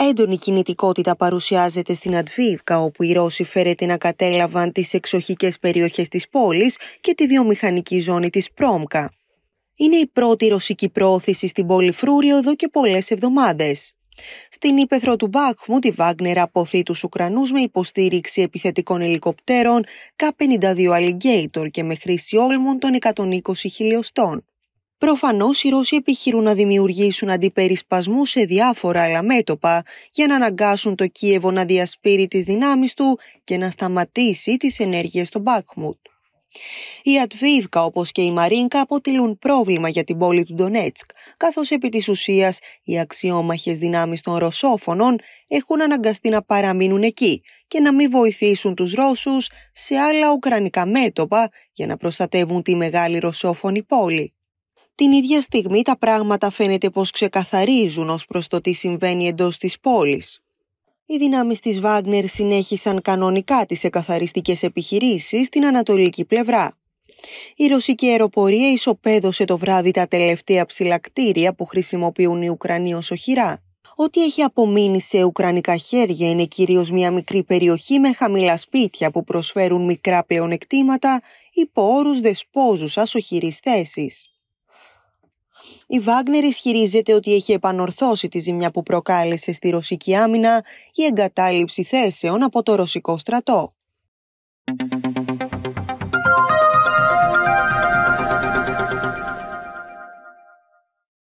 Έντονη κινητικότητα παρουσιάζεται στην Αντβίβκα, όπου οι Ρώσοι φέρεται να κατέλαβαν τις εξοχικές περιοχές της πόλης και τη βιομηχανική ζώνη της Πρόμκα. Είναι η πρώτη ρωσική πρόθεση στην πόλη Φρούριο εδώ και πολλές εβδομάδες. Στην ύπεθρο του Μπάχμου, τη Βάγνερ αποθεί τους Ουκρανούς με υποστήριξη επιθετικών ελικοπτέρων K-52 Alligator και με χρήση όλμων των 120 χιλιοστών. Προφανώς οι Ρώσοι επιχειρούν να δημιουργήσουν αντιπερισπασμούς σε διάφορα άλλα μέτωπα για να αναγκάσουν το Κίεβο να διασπείρει τις δυνάμεις του και να σταματήσει τις ενέργειες στο Μπάκμουτ. Η Ατβίβκα όπως και η Μαρίνκα αποτελούν πρόβλημα για την πόλη του Ντονέτσκ, καθώς επί της ουσίας οι αξιόμαχες δυνάμεις των Ρωσόφωνων έχουν αναγκαστεί να παραμείνουν εκεί και να μην βοηθήσουν τους Ρώσους σε άλλα ουκρανικά μέτωπα για να προστατεύουν τη μεγάλη Ρωσόφωνη πόλη. Την ίδια στιγμή τα πράγματα φαίνεται πως ξεκαθαρίζουν ως προς το τι συμβαίνει εντός της πόλης. Οι δυνάμεις της Βάγνερ συνέχισαν κανονικά τις εκαθαριστικές επιχειρήσεις στην ανατολική πλευρά. Η ρωσική αεροπορία ισοπαίδωσε το βράδυ τα τελευταία ψηλακτήρια που χρησιμοποιούν οι Ουκρανοί ως οχυρά. Ό,τι έχει απομείνει σε ουκρανικά χέρια είναι κυρίως μια μικρή περιοχή με χαμηλά σπίτια που προσφέρουν μικρά πλεονεκτήματα υπό όρους δεσπόζουσας οχυρής θέσης η Βάγνερ ισχυρίζεται ότι έχει επανορθώσει τη ζημιά που προκάλεσε στη ρωσική άμυνα η εγκατάλειψη θέσεων από το ρωσικό στρατό.